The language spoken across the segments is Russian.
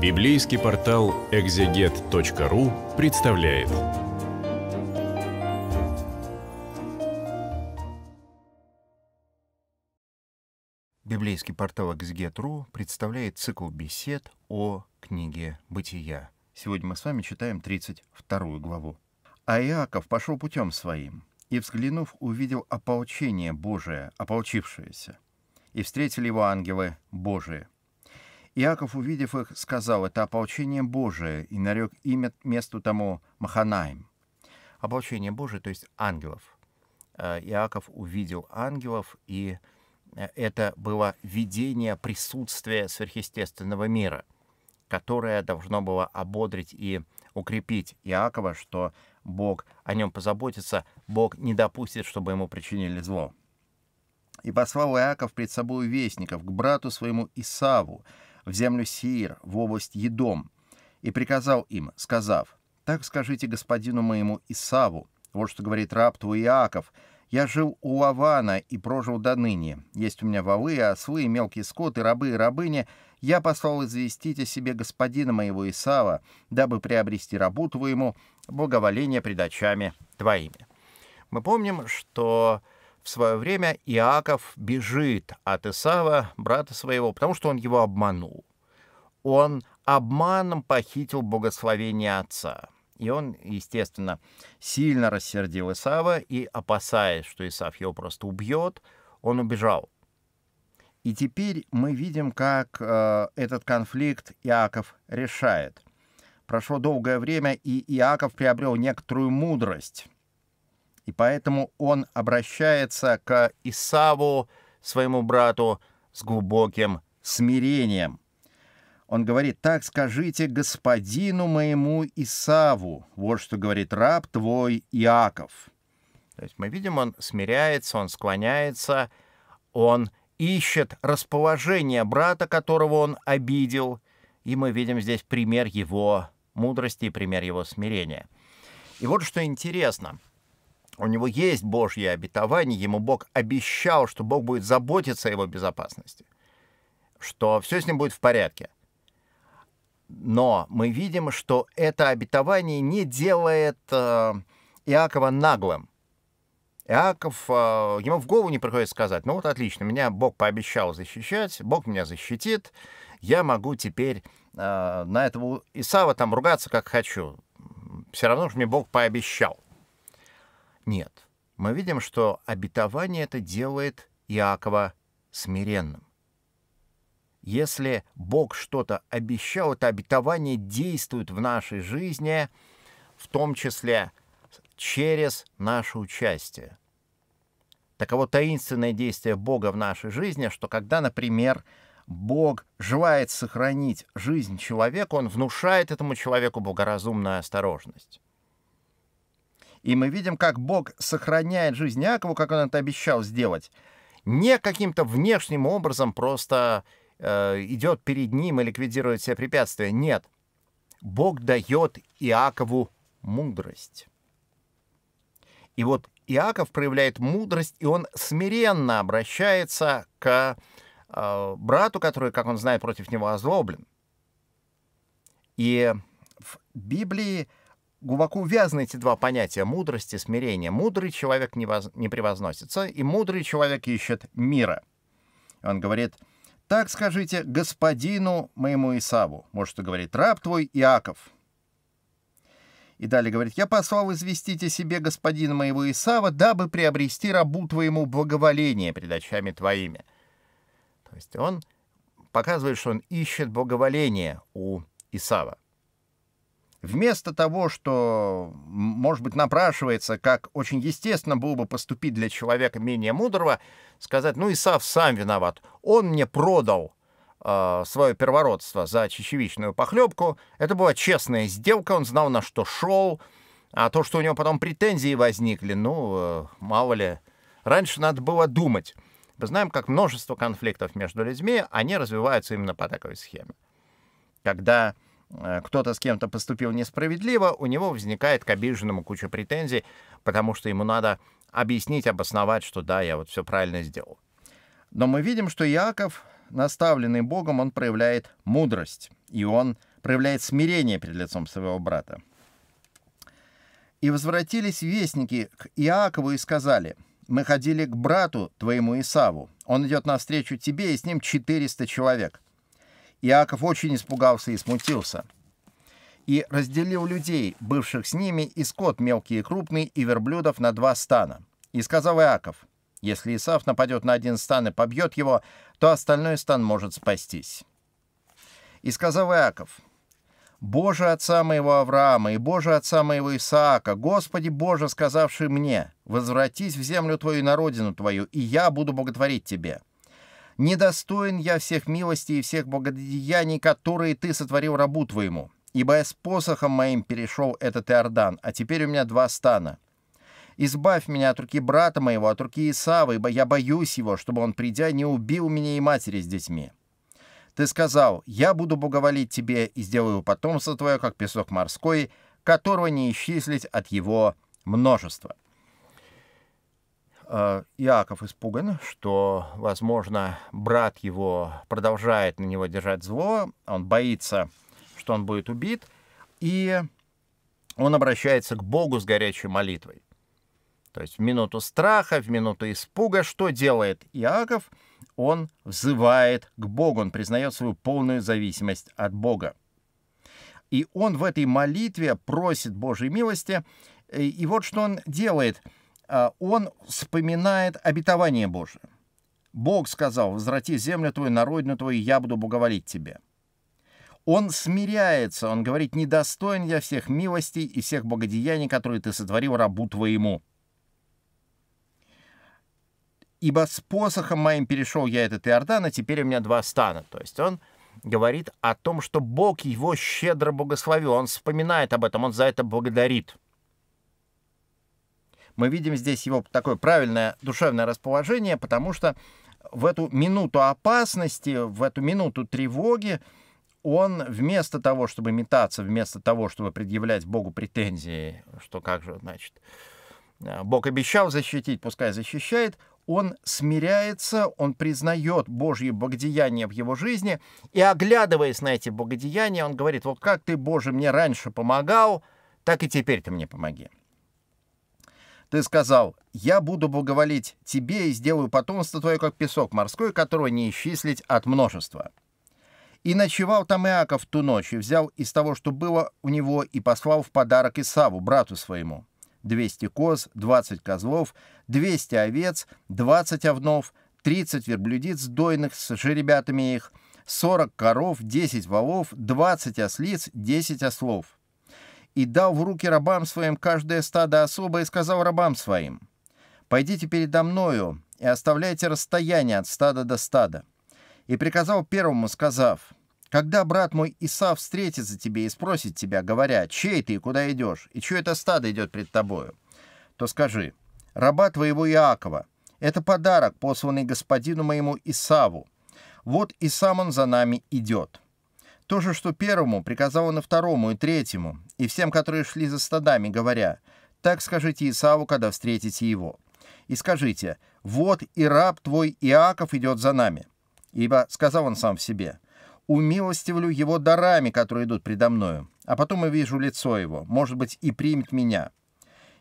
Библейский портал экзегет.ру представляет. Библейский портал экзегет.ру представляет цикл бесед о книге «Бытия». Сегодня мы с вами читаем 32 главу. «А Иаков пошел путем своим, и, взглянув, увидел ополчение Божие, ополчившееся, и встретили его ангелы Божии, Иаков, увидев их, сказал, это ополчение Божие, и нарек имя месту тому Маханаим. Ополчение Божие, то есть ангелов. Э, Иаков увидел ангелов, и э, это было видение присутствия сверхъестественного мира, которое должно было ободрить и укрепить Иакова, что Бог о нем позаботится, Бог не допустит, чтобы ему причинили зло. И послал Иаков пред собой вестников к брату своему Исаву, в землю Сиир, в область Едом, и приказал им, сказав, «Так скажите господину моему Исаву, вот что говорит раб твой Иаков, я жил у Авана и прожил до ныне. Есть у меня валы, ослы, мелкий скот и рабы и рабыни. Я послал известить о себе господина моего Исава, дабы приобрести рабу твоему благоволение пред очами твоими». Мы помним, что в свое время Иаков бежит от Исава, брата своего, потому что он его обманул. Он обманом похитил богословение отца. И он, естественно, сильно рассердил Исава, и, опасаясь, что Исав его просто убьет, он убежал. И теперь мы видим, как э, этот конфликт Иаков решает. Прошло долгое время, и Иаков приобрел некоторую мудрость. И поэтому он обращается к Исаву, своему брату, с глубоким смирением. Он говорит, «Так скажите господину моему Исаву». Вот что говорит раб твой Иаков. То есть мы видим, он смиряется, он склоняется, он ищет расположение брата, которого он обидел. И мы видим здесь пример его мудрости и пример его смирения. И вот что интересно – у него есть Божье обетование, ему Бог обещал, что Бог будет заботиться о его безопасности, что все с ним будет в порядке. Но мы видим, что это обетование не делает э, Иакова наглым. Иаков, э, ему в голову не приходится сказать, ну вот отлично, меня Бог пообещал защищать, Бог меня защитит, я могу теперь э, на этого Исава там ругаться как хочу. Все равно же мне Бог пообещал нет. Мы видим, что обетование это делает Иакова смиренным. Если Бог что-то обещал, это обетование действует в нашей жизни, в том числе через наше участие. Таково таинственное действие Бога в нашей жизни, что когда, например, Бог желает сохранить жизнь человека, он внушает этому человеку благоразумную осторожность. И мы видим, как Бог сохраняет жизнь Якову, как он это обещал сделать. Не каким-то внешним образом просто э, идет перед ним и ликвидирует все препятствия. Нет. Бог дает Иакову мудрость. И вот Иаков проявляет мудрость, и он смиренно обращается к э, брату, который, как он знает, против него озлоблен. И в Библии глубоко увязаны эти два понятия мудрости и смирения. Мудрый человек не, воз... не превозносится, и мудрый человек ищет мира. Он говорит, так скажите господину моему Исаву. Может, что говорит, раб твой Иаков. И далее говорит, я послал известить о себе господина моего Исава, дабы приобрести рабу твоему благоволение пред очами твоими. То есть он показывает, что он ищет благоволение у Исава. Вместо того, что, может быть, напрашивается, как очень естественно было бы поступить для человека менее мудрого, сказать, ну, Исав сам виноват, он мне продал э, свое первородство за чечевичную похлебку. Это была честная сделка, он знал, на что шел. А то, что у него потом претензии возникли, ну, э, мало ли. Раньше надо было думать. Мы знаем, как множество конфликтов между людьми, они развиваются именно по такой схеме. Когда Э, кто-то с кем-то поступил несправедливо, у него возникает к обиженному куча претензий, потому что ему надо объяснить, обосновать, что да, я вот все правильно сделал. Но мы видим, что Яков, наставленный Богом, он проявляет мудрость, и он проявляет смирение перед лицом своего брата. «И возвратились вестники к Иакову и сказали, «Мы ходили к брату твоему Исаву. Он идет навстречу тебе, и с ним 400 человек». Иаков очень испугался и смутился. И разделил людей, бывших с ними, и скот мелкий и крупный, и верблюдов на два стана. И сказал Иаков, если Исав нападет на один стан и побьет его, то остальной стан может спастись. И сказал Иаков, «Боже отца моего Авраама и Боже отца моего Исаака, Господи Боже, сказавший мне, возвратись в землю твою и на родину твою, и я буду боготворить тебе». Недостоин я всех милостей и всех благодеяний, которые ты сотворил рабу твоему. Ибо я с посохом моим перешел этот Иордан, а теперь у меня два стана. Избавь меня от руки брата моего, от руки Исавы, ибо я боюсь его, чтобы он, придя, не убил меня и матери с детьми. Ты сказал, я буду боговолить тебе и сделаю потомство твое, как песок морской, которого не исчислить от его множества. Э, Иаков испуган, что, возможно, брат его продолжает на него держать зло, он боится, что он будет убит, и он обращается к Богу с горячей молитвой. То есть в минуту страха, в минуту испуга, что делает Иаков? Он взывает к Богу, он признает свою полную зависимость от Бога. И он в этой молитве просит Божьей милости, и вот что он делает – Э, он вспоминает обетование Божие. Бог сказал, возврати землю твою, народную твою, и я буду боговолить тебе. Он смиряется, он говорит, недостоин я всех милостей и всех богодеяний, которые ты сотворил рабу твоему. Ибо с посохом моим перешел я этот Иордан, а теперь у меня два стана. То есть он говорит о том, что Бог его щедро благословил. Он вспоминает об этом, он за это благодарит мы видим здесь его такое правильное душевное расположение, потому что в эту минуту опасности, в эту минуту тревоги он вместо того, чтобы метаться, вместо того, чтобы предъявлять Богу претензии, что как же, значит, э, Бог обещал защитить, пускай защищает, он смиряется, он признает Божье богодеяние в его жизни, и оглядываясь на эти богодеяния, он говорит, вот как ты, Боже, мне раньше помогал, так и теперь ты мне помоги. Ты сказал, я буду благоволить тебе и сделаю потомство твое, как песок морской, которого не исчислить от множества. И ночевал там Иаков ту ночь, и взял из того, что было у него, и послал в подарок Исаву, брату своему, 200 коз, 20 козлов, 200 овец, 20 овнов, 30 верблюдиц дойных с жеребятами их, 40 коров, 10 волов, 20 ослиц, 10 ослов и дал в руки рабам своим каждое стадо особое и сказал рабам своим, «Пойдите передо мною и оставляйте расстояние от стада до стада». И приказал первому, сказав, «Когда брат мой Исав встретится тебе и спросит тебя, говоря, чей ты и куда идешь, и чье это стадо идет пред тобою, то скажи, раба твоего Иакова, это подарок, посланный господину моему Исаву. Вот и сам он за нами идет». То же, что первому, приказал он и второму, и третьему, и всем, которые шли за стадами, говоря, «Так скажите Исаву, когда встретите его». И скажите, «Вот и раб твой Иаков идет за нами». Ибо, сказал он сам в себе, «Умилостивлю его дарами, которые идут предо мною, а потом и вижу лицо его, может быть, и примет меня».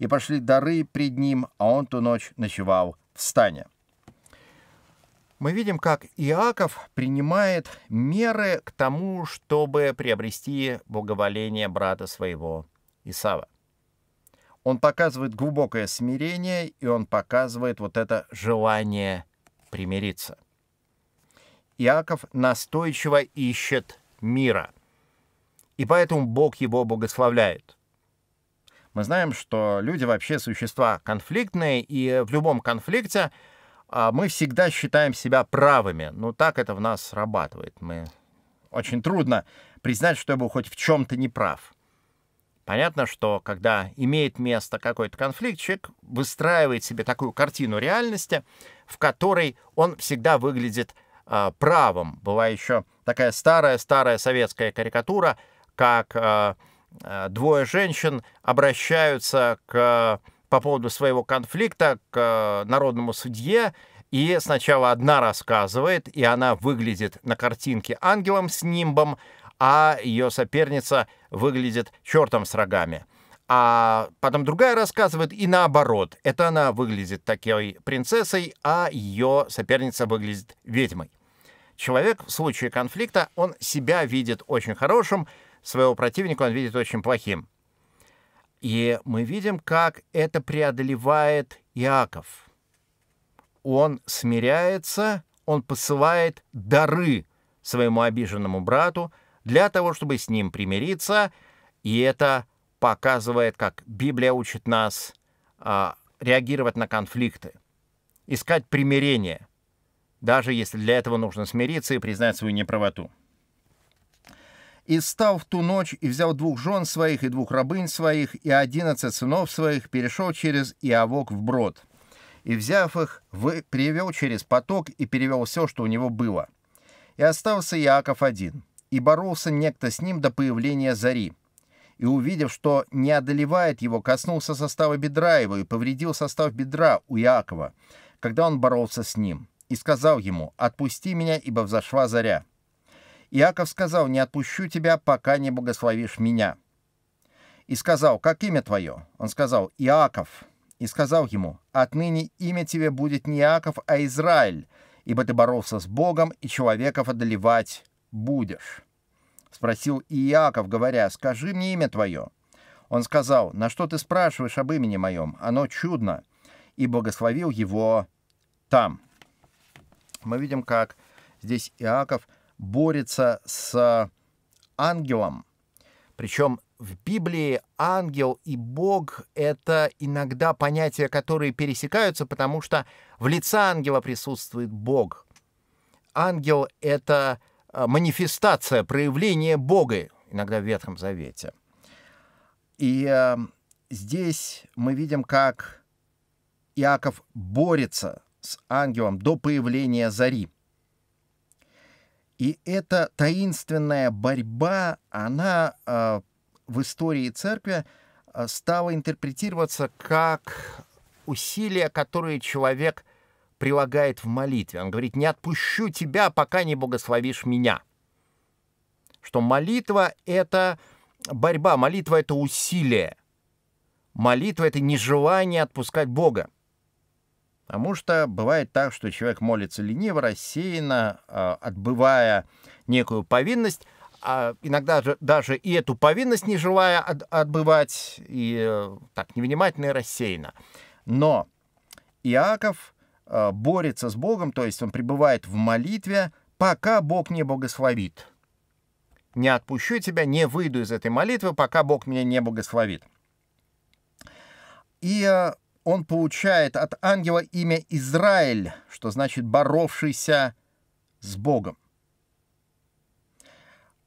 И пошли дары пред ним, а он ту ночь ночевал в стане мы видим, как Иаков принимает меры к тому, чтобы приобрести благоволение брата своего Исава. Он показывает глубокое смирение, и он показывает вот это желание примириться. Иаков настойчиво ищет мира, и поэтому Бог его благословляет. Мы знаем, что люди вообще существа конфликтные, и в любом конфликте – а мы всегда считаем себя правыми. но так это в нас срабатывает. Мы... Очень трудно признать, что я был хоть в чем-то неправ. Понятно, что когда имеет место какой-то конфликт, человек выстраивает себе такую картину реальности, в которой он всегда выглядит э, правым. Была еще такая старая-старая советская карикатура, как э, э, двое женщин обращаются к э, по поводу своего конфликта к э, народному судье. И сначала одна рассказывает, и она выглядит на картинке ангелом с нимбом, а ее соперница выглядит чертом с рогами. А потом другая рассказывает, и наоборот. Это она выглядит такой принцессой, а ее соперница выглядит ведьмой. Человек в случае конфликта, он себя видит очень хорошим, своего противника он видит очень плохим. И мы видим, как это преодолевает Иаков. Он смиряется, он посылает дары своему обиженному брату для того, чтобы с ним примириться. И это показывает, как Библия учит нас а, реагировать на конфликты, искать примирение, даже если для этого нужно смириться и признать свою неправоту и стал в ту ночь и взял двух жен своих и двух рабынь своих и одиннадцать сынов своих, перешел через Иовок вброд. И, взяв их, вы... привел через поток и перевел все, что у него было. И остался Иаков один, и боролся некто с ним до появления зари. И, увидев, что не одолевает его, коснулся состава бедра его и повредил состав бедра у Иакова, когда он боролся с ним, и сказал ему «Отпусти меня, ибо взошла заря». Иаков сказал, «Не отпущу тебя, пока не благословишь меня». И сказал, «Как имя твое?» Он сказал, «Иаков». И сказал ему, «Отныне имя тебе будет не Иаков, а Израиль, ибо ты боролся с Богом, и человеков одолевать будешь». Спросил Иаков, говоря, «Скажи мне имя твое». Он сказал, «На что ты спрашиваешь об имени моем? Оно чудно». И благословил его там. Мы видим, как здесь Иаков – борется с ангелом. Причем в Библии ангел и Бог — это иногда понятия, которые пересекаются, потому что в лице ангела присутствует Бог. Ангел — это э, манифестация, проявление Бога, иногда в Ветхом Завете. И э, здесь мы видим, как Иаков борется с ангелом до появления зари. И эта таинственная борьба, она э, в истории церкви а, стала интерпретироваться как усилия, которые человек прилагает в молитве. Он говорит, не отпущу тебя, пока не благословишь меня. Что молитва — это борьба, молитва — это усилие. Молитва — это нежелание отпускать Бога. Потому что бывает так, что человек молится лениво, рассеянно, а, отбывая некую повинность, а иногда же, даже и эту повинность не желая отбывать, и э, так невнимательно и рассеянно. Но Иаков а, борется с Богом, то есть он пребывает в молитве, пока Бог не благословит. Не отпущу тебя, не выйду из этой молитвы, пока Бог меня не благословит. И э, он получает от ангела имя Израиль, что значит «боровшийся с Богом».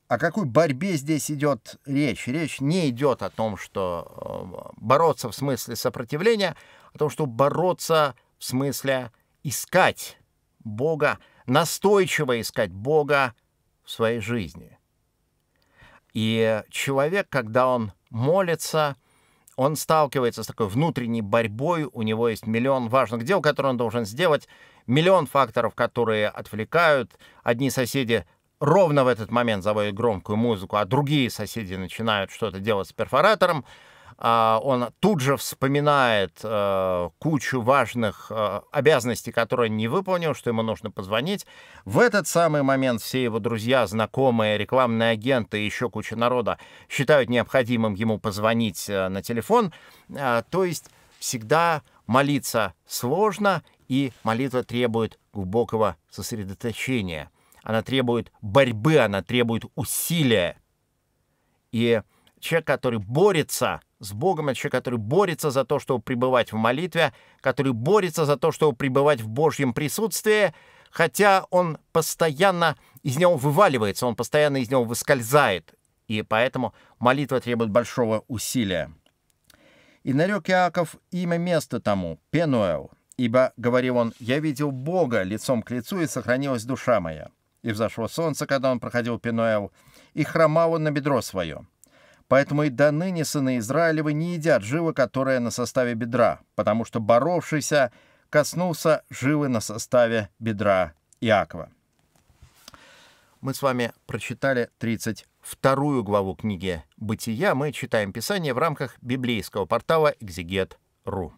О какой борьбе здесь идет речь? Речь не идет о том, что э, бороться в смысле сопротивления, а о том, что бороться в смысле искать Бога, настойчиво искать Бога в своей жизни. И человек, когда он молится – он сталкивается с такой внутренней борьбой, у него есть миллион важных дел, которые он должен сделать, миллион факторов, которые отвлекают. Одни соседи ровно в этот момент заводят громкую музыку, а другие соседи начинают что-то делать с перфоратором. А, он тут же вспоминает э, кучу важных э, обязанностей, которые он не выполнил, что ему нужно позвонить. В этот самый момент все его друзья, знакомые, рекламные агенты и еще куча народа считают необходимым ему позвонить э, на телефон. То есть всегда молиться сложно, и молитва требует глубокого сосредоточения. Она требует борьбы, она требует усилия. И человек, который борется с Богом, это человек, который борется за то, чтобы пребывать в молитве, который борется за то, чтобы пребывать в Божьем присутствии, хотя он постоянно из него вываливается, он постоянно из него выскользает. И поэтому молитва требует большого усилия. И нарек Иаков имя место тому, Пенуэл, ибо, говорил он, я видел Бога лицом к лицу, и сохранилась душа моя. И взошло солнце, когда он проходил Пенуэл, и хромал он на бедро свое. Поэтому и до ныне сыны Израилевы не едят живо, которое на составе бедра, потому что боровшийся коснулся живы на составе бедра Иакова. Мы с вами прочитали 32 главу книги «Бытия». Мы читаем Писание в рамках библейского портала «Экзегет.ру».